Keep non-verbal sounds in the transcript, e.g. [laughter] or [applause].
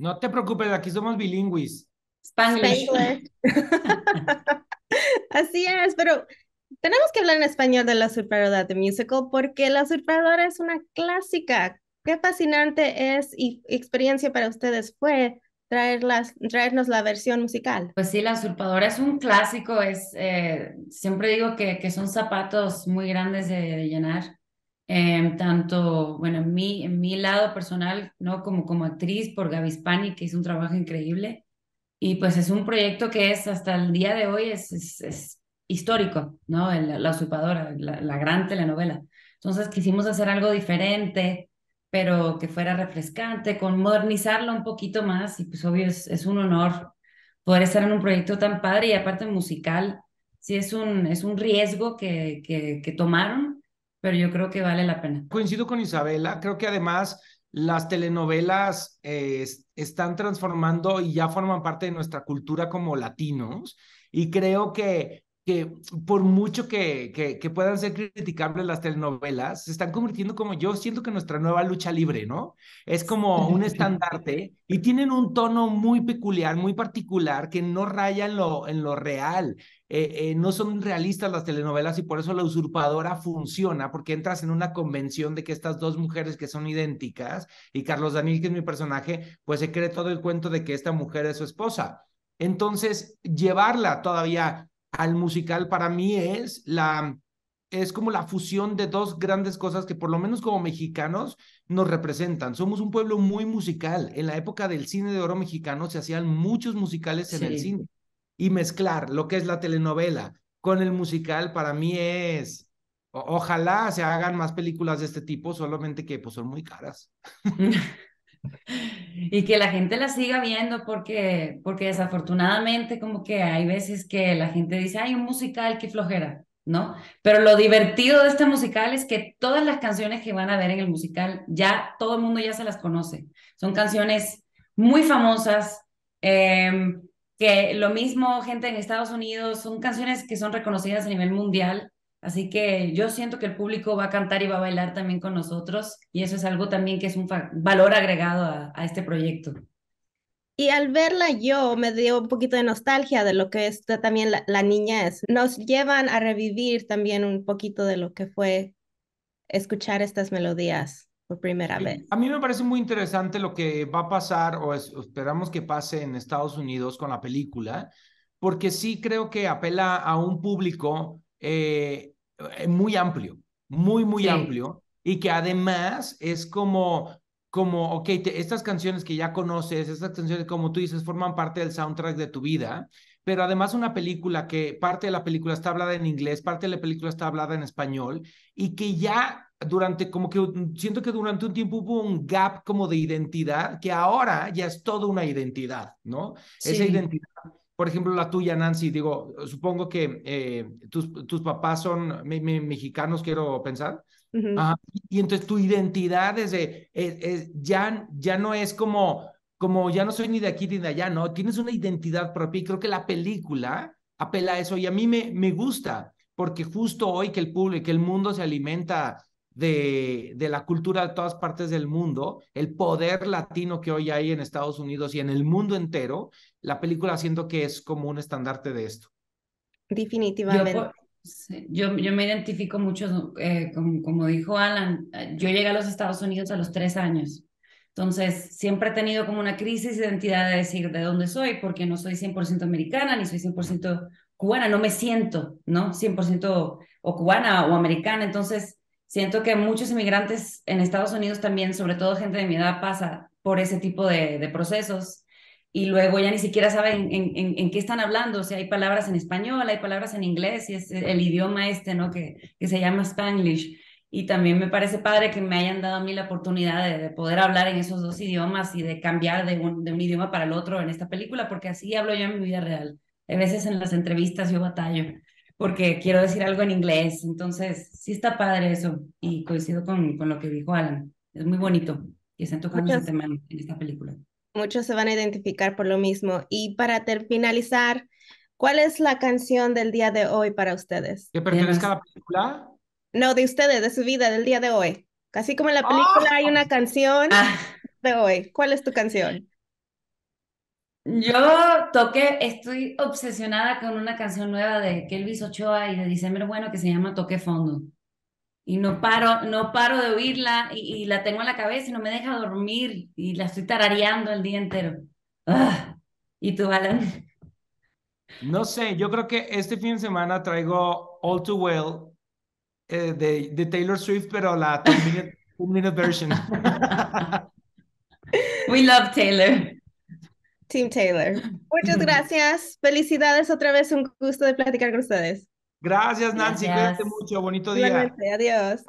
No te preocupes, aquí somos bilingües. Spanish. [laughs] Así es, pero tenemos que hablar en español de La Usurpadora de Musical porque La Usurpadora es una clásica. Qué fascinante es y experiencia para ustedes fue traerlas, traernos la versión musical. Pues sí, La Usurpadora es un clásico, es, eh, siempre digo que, que, son zapatos muy grandes de llenar Em, tanto, bueno, en mi, en mi lado personal, ¿no? Como, como actriz por Spani que hizo un trabajo increíble. Y pues es un proyecto que es, hasta el día de hoy, es, es, histórico, ¿no? la usurpadora, la, la gran telenovela. Entonces quisimos hacer algo diferente, pero que fuera refrescante, con modernizarlo un poquito más. Y pues obvio, es, un honor poder estar en un proyecto tan padre y aparte musical. si es un, es un riesgo que tomaron pero yo creo que vale la pena. Coincido con Isabela, creo que además las telenovelas eh, están transformando y ya forman parte de nuestra cultura como latinos y creo que por mucho que, puedan ser criticables las telenovelas, se están convirtiendo como yo siento que nuestra nueva lucha libre, ¿no? Es como un [laughs] estandarte y tienen un tono muy peculiar, muy particular, que no raya en lo, real. Eh, eh, no son realistas las telenovelas y por eso la usurpadora funciona, porque entras en una convención de que estas dos mujeres que son idénticas y Carlos Daniel, que es mi personaje, pues se cree todo el cuento de que esta mujer es su esposa. Entonces, llevarla todavía al musical para mí es la es como la fusión de dos grandes cosas que por lo menos como mexicanos nos representan. Somos un pueblo muy musical. En la época del cine de oro mexicano se hacían muchos musicales en el cine. Y mezclar lo que es la telenovela con el musical para mí es... ojalá se hagan más películas de este tipo, solamente que pues son muy caras. [laughs] [laughs] y que la gente la siga viendo porque, porque desafortunadamente como que hay veces que la gente dice, hay un musical, que flojera, ¿no? Pero lo divertido de este musical es que todas las canciones que van a ver en el musical, ya todo el mundo ya se las conoce. Son canciones muy famosas, em, que lo mismo gente en Estados Unidos, son canciones que son reconocidas a nivel mundial Así que yo siento que el público va a cantar y va a bailar también con nosotros y eso es algo también que es un valor agregado a, este proyecto. Y al verla yo me dio un poquito de nostalgia de lo que es también la, niña niñez. Nos llevan a revivir también un poquito de lo que fue escuchar estas melodías por primera vez. A mí me parece muy interesante lo que va a pasar o esperamos que pase en Estados Unidos con la película, porque sí creo que apela a un público eh, eh, muy amplio, muy, muy amplio, y que además es como, como ok, estas canciones que ya conoces, estas canciones, como tú dices, forman parte del soundtrack de tu vida, pero además una película que parte de la película está hablada en inglés, parte de la película está hablada en español, y que ya durante, como que mm, siento que durante un tiempo hubo un gap como de identidad, que ahora ya es toda una identidad, ¿no? Esa identidad por ejemplo, la tuya, Nancy, digo, supongo que eh, tus, papás son mexicanos, quiero pensar. y entonces tu identidad es, de, ya, ya no es como, como, ya no soy ni de aquí ni de allá, ¿no? Tienes una identidad propia y creo que la película apela a eso y a mí me, me gusta, porque justo hoy que el público, que el mundo se alimenta de, la cultura de todas partes del mundo, el poder latino que hoy hay en Estados Unidos y en el mundo entero, la película siento que es como un estandarte de esto. Definitivamente. Yo, me identifico mucho, eh, como, como dijo Alan, eh, yo llegué a los Estados Unidos a los tres años. Entonces, siempre he tenido como una crisis de identidad de decir de dónde soy, porque no soy 100% americana ni soy 100% cubana, no me siento, ¿no? 100% o cubana o americana. Entonces, siento que muchos inmigrantes en Estados Unidos también, sobre todo gente de mi edad, pasa por ese tipo de, procesos y luego ya ni siquiera saben en, qué están hablando. O sea, hay palabras en español, hay palabras en inglés y es el idioma este, ¿no? Que, que se llama Spanglish. Y también me parece padre que me hayan dado a mí la oportunidad de, poder hablar en esos dos idiomas y de cambiar de un, de un, idioma para el otro en esta película, porque así hablo yo en mi vida real. A veces en las entrevistas yo batallo porque quiero decir algo en inglés. Entonces, sí está padre eso y coincido con, lo que dijo Alan. Es muy bonito y están tocando ese tema en esta película. Muchos se van a identificar por lo mismo. Y para finalizar, ¿cuál es la canción del día de hoy para ustedes? ¿Que pertenezca a la película? No, de ustedes, de su vida, del día de hoy. Casi como en la película hay ¡Ah! una canción ah. de hoy. ¿Cuál es tu canción? Yo toqué, estoy obsesionada con una canción nueva de Kelvis Ochoa y de Diciembre Bueno que se llama Toque Fondo. Y no paro, no paro de oírla y, la tengo en la cabeza y no me deja dormir y la estoy tarareando el día entero. Ah, ¿Y tú, Alan? No sé, yo creo que este fin de semana traigo All Too Well eh, de, Taylor Swift, pero la 2 [laughs] minute We love Taylor. Team Taylor. [laughs] Muchas gracias. Felicidades otra vez. Un gusto de platicar con ustedes. Gracias, Nancy. Gracias. mucho. Bonito día. Adiós.